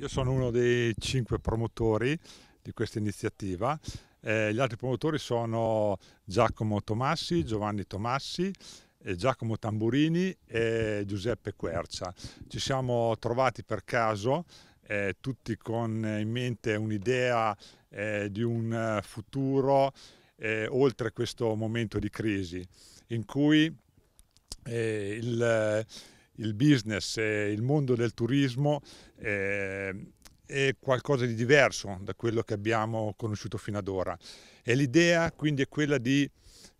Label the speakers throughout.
Speaker 1: Io sono uno dei cinque promotori di questa iniziativa. Eh, gli altri promotori sono Giacomo Tomassi, Giovanni Tomassi, eh, Giacomo Tamburini e Giuseppe Quercia. Ci siamo trovati per caso eh, tutti con in mente un'idea eh, di un futuro eh, oltre questo momento di crisi in cui eh, il il business e il mondo del turismo eh, è qualcosa di diverso da quello che abbiamo conosciuto fino ad ora. E l'idea quindi è quella di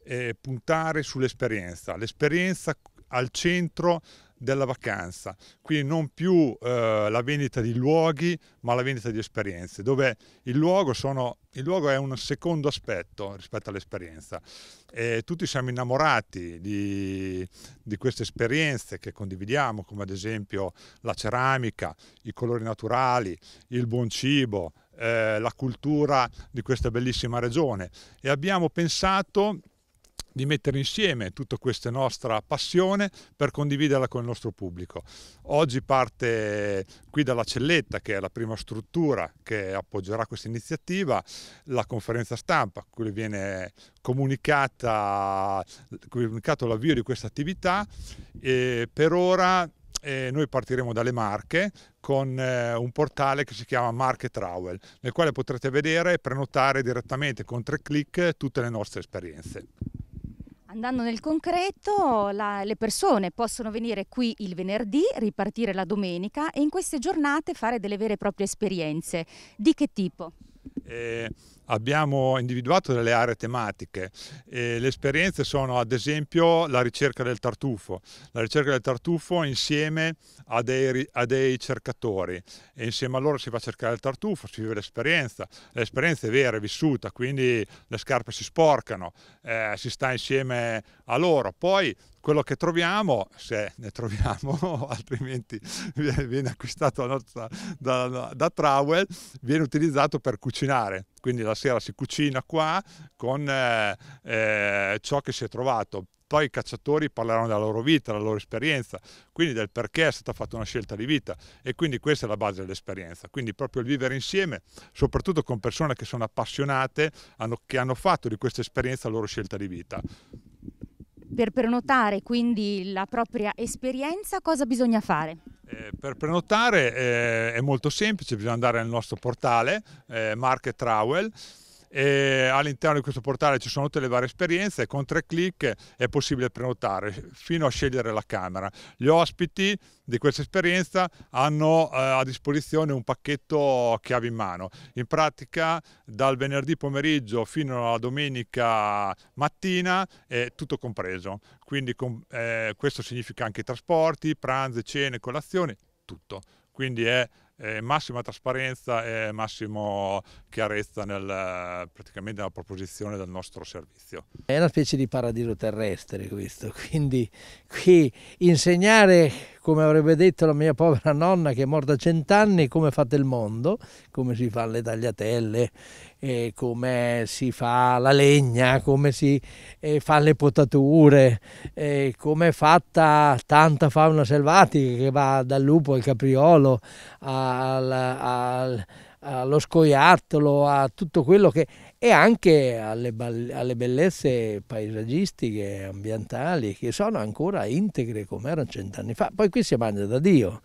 Speaker 1: eh, puntare sull'esperienza, l'esperienza al centro della vacanza, quindi non più eh, la vendita di luoghi ma la vendita di esperienze, dove il luogo, sono, il luogo è un secondo aspetto rispetto all'esperienza. E tutti siamo innamorati di, di queste esperienze che condividiamo, come ad esempio la ceramica, i colori naturali, il buon cibo, eh, la cultura di questa bellissima regione e abbiamo pensato di mettere insieme tutta questa nostra passione per condividerla con il nostro pubblico. Oggi parte qui dalla Celletta, che è la prima struttura che appoggerà questa iniziativa, la conferenza stampa, cui viene comunicata, comunicato l'avvio di questa attività e per ora e eh, noi partiremo dalle Marche con eh, un portale che si chiama Marche Travel, nel quale potrete vedere e prenotare direttamente con tre clic tutte le nostre esperienze.
Speaker 2: Andando nel concreto, la, le persone possono venire qui il venerdì, ripartire la domenica e in queste giornate fare delle vere e proprie esperienze. Di che tipo?
Speaker 1: Eh, abbiamo individuato delle aree tematiche. E le esperienze sono ad esempio la ricerca del tartufo, la ricerca del tartufo insieme a dei, a dei cercatori e insieme a loro si va a cercare il tartufo, si vive l'esperienza, l'esperienza è vera, è vissuta, quindi le scarpe si sporcano, eh, si sta insieme a loro. Poi quello che troviamo, se ne troviamo, altrimenti viene acquistato da, da, da Trawell, viene utilizzato per cucinare quindi la sera si cucina qua con eh, eh, ciò che si è trovato. Poi i cacciatori parleranno della loro vita, della loro esperienza, quindi del perché è stata fatta una scelta di vita e quindi questa è la base dell'esperienza. Quindi proprio il vivere insieme, soprattutto con persone che sono appassionate, hanno, che hanno fatto di questa esperienza la loro scelta di vita.
Speaker 2: Per prenotare quindi la propria esperienza cosa bisogna fare?
Speaker 1: Eh, per prenotare eh, è molto semplice, bisogna andare nel nostro portale eh, Market Travel e all'interno di questo portale ci sono tutte le varie esperienze, con tre clic è possibile prenotare fino a scegliere la camera. Gli ospiti di questa esperienza hanno eh, a disposizione un pacchetto chiave in mano. In pratica dal venerdì pomeriggio fino alla domenica mattina è tutto compreso, quindi com eh, questo significa anche i trasporti, pranzi, cene, colazioni, tutto. Quindi è eh, massima trasparenza e massima chiarezza nel, praticamente nella proposizione del nostro servizio.
Speaker 3: È una specie di paradiso terrestre questo, quindi qui insegnare come avrebbe detto la mia povera nonna che è morta cent'anni, come fate il mondo, come si fanno le tagliatelle, eh, come si fa la legna, come si eh, fanno le potature, eh, come è fatta tanta fauna selvatica che va dal lupo al capriolo al, al, allo scoiattolo, a tutto quello che e anche alle, alle, bellezze paesaggistiche, ambientali, che sono ancora integre come erano cent'anni fa. Poi qui si mangia da Dio,